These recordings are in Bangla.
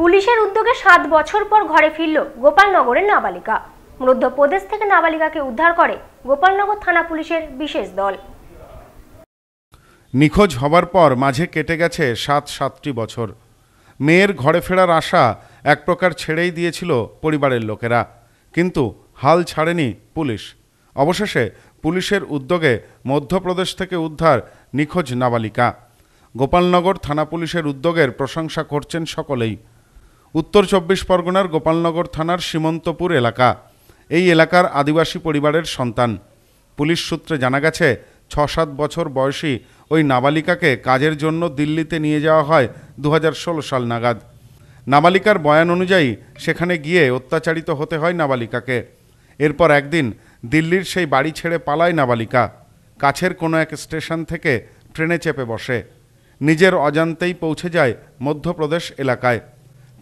পুলিশের উদ্যোগে সাত বছর পর ঘরে ফিরল গোপালনগরের নাবালিকা মধ্যপ্রদেশ থেকে নাবালিকাকে উদ্ধার করে গোপালনগর থানা পুলিশের বিশেষ দল নিখোঁজ হবার পর মাঝে কেটে গেছে সাত সাতটি বছর মেয়ের ঘরে ফেরার আশা এক প্রকার ছেড়েই দিয়েছিল পরিবারের লোকেরা কিন্তু হাল ছাড়েনি পুলিশ অবশেষে পুলিশের উদ্যোগে মধ্যপ্রদেশ থেকে উদ্ধার নিখোঁজ নাবালিকা গোপালনগর থানা পুলিশের উদ্যোগের প্রশংসা করছেন সকলেই উত্তর চব্বিশ পরগনার গোপালনগর থানার সীমন্তপুর এলাকা এই এলাকার আদিবাসী পরিবারের সন্তান পুলিশ সূত্রে জানা গেছে ছ সাত বছর বয়সী ওই নাবালিকাকে কাজের জন্য দিল্লিতে নিয়ে যাওয়া হয় দু সাল নাগাদ নাবালিকার বয়ান অনুযায়ী সেখানে গিয়ে অত্যাচারিত হতে হয় নাবালিকাকে এরপর একদিন দিল্লির সেই বাড়ি ছেড়ে পালায় নাবালিকা কাছের কোনো এক স্টেশন থেকে ট্রেনে চেপে বসে নিজের অজান্তেই পৌঁছে যায় মধ্যপ্রদেশ এলাকায়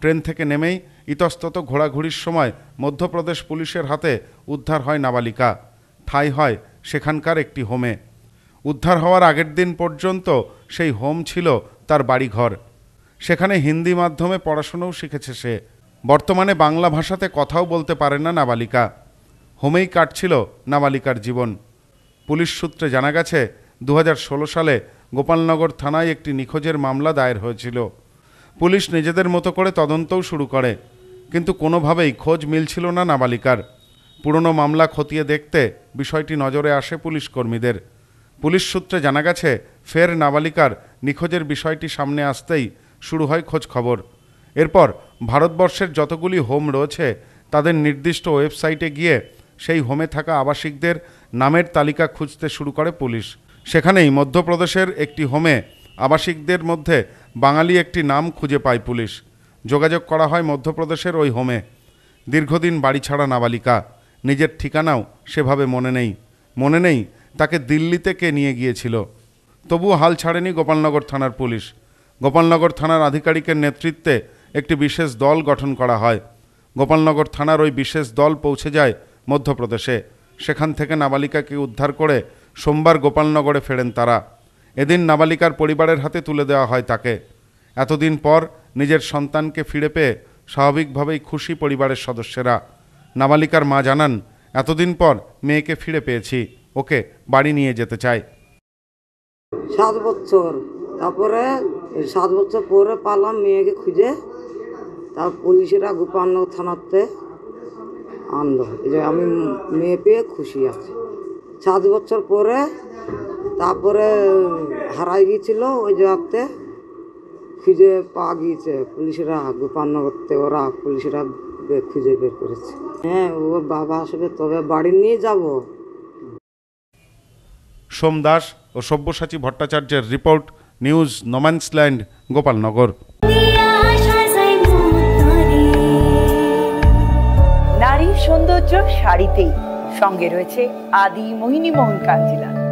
ট্রেন থেকে নেমেই ইতস্তত ঘোরাঘুরির সময় মধ্যপ্রদেশ পুলিশের হাতে উদ্ধার হয় নাবালিকা ঠাই হয় সেখানকার একটি হোমে উদ্ধার হওয়ার আগের দিন পর্যন্ত সেই হোম ছিল তার বাড়িঘর সেখানে হিন্দি মাধ্যমে পড়াশোনাও শিখেছে সে বর্তমানে বাংলা ভাষাতে কথাও বলতে পারে না নাবালিকা হোমেই কাটছিল নাবালিকার জীবন পুলিশ সূত্রে জানা গেছে দু সালে গোপালনগর থানায় একটি নিখোঁজের মামলা দায়ের হয়েছিল পুলিশ নিজেদের মতো করে তদন্তও শুরু করে কিন্তু কোনোভাবেই খোঁজ মিলছিল না নাবালিকার পুরনো মামলা খতিয়ে দেখতে বিষয়টি নজরে আসে পুলিশ কর্মীদের পুলিশ সূত্রে জানা গেছে ফের নাবালিকার নিখোঁজের বিষয়টি সামনে আসতেই শুরু হয় খোঁজ খবর এরপর ভারতবর্ষের যতগুলি হোম রয়েছে তাদের নির্দিষ্ট ওয়েবসাইটে গিয়ে সেই হোমে থাকা আবাসিকদের নামের তালিকা খুঁজতে শুরু করে পুলিশ সেখানেই মধ্যপ্রদেশের একটি হোমে আবাসিকদের মধ্যে বাঙালি একটি নাম খুঁজে পায় পুলিশ যোগাযোগ করা হয় মধ্যপ্রদেশের ওই হোমে দীর্ঘদিন বাড়ি ছাড়া নাবালিকা নিজের ঠিকানাও সেভাবে মনে নেই মনে নেই তাকে দিল্লিতে কে নিয়ে গিয়েছিল তবুও হাল ছাড়েনি গোপালনগর থানার পুলিশ গোপালনগর থানার আধিকারিকের নেতৃত্বে একটি বিশেষ দল গঠন করা হয় গোপালনগর থানার ওই বিশেষ দল পৌঁছে যায় মধ্যপ্রদেশে সেখান থেকে নাবালিকাকে উদ্ধার করে সোমবার গোপালনগরে ফেরেন তারা এদিন নাবালিকার পরিবারের হাতে তুলে দেওয়া হয় তাকে এতদিন পর নিজের সন্তানকে ফিরে পেয়ে স্বাভাবিকভাবেই খুশি পরিবারের সদস্যরা নাবালিকার মা জানান এতদিন পর মেয়েকে ফিরে পেয়েছি ওকে বাড়ি নিয়ে যেতে চাই সাত বছর তারপরে সাত বছর পরে পালাম মেয়েকে খুঁজে তার পুলিশেরা গোপান্ন থানাতে আনলো যে আমি মেয়ে পেয়ে খুশি আছি সাত বছর পরে তারপরে হারাই গিয়েছিল ওই জায়গাতে খুঁজে পা গিয়েছে পুলিশরা গোপালনগরতে ওরা পুলিশরা খুঁজে বের করেছে হ্যাঁ ওর বাবা আসবে তবে বাড়ি নিয়ে যাব সোমদাস ও সব্যসাচী ভট্টাচার্যের রিপোর্ট নিউজ নোম্যান্সল্যান্ড গোপালনগর নারী সৌন্দর্য শাড়িতেই সঙ্গে রয়েছে আদি মোহিনী মোহন কাঞ্জিলা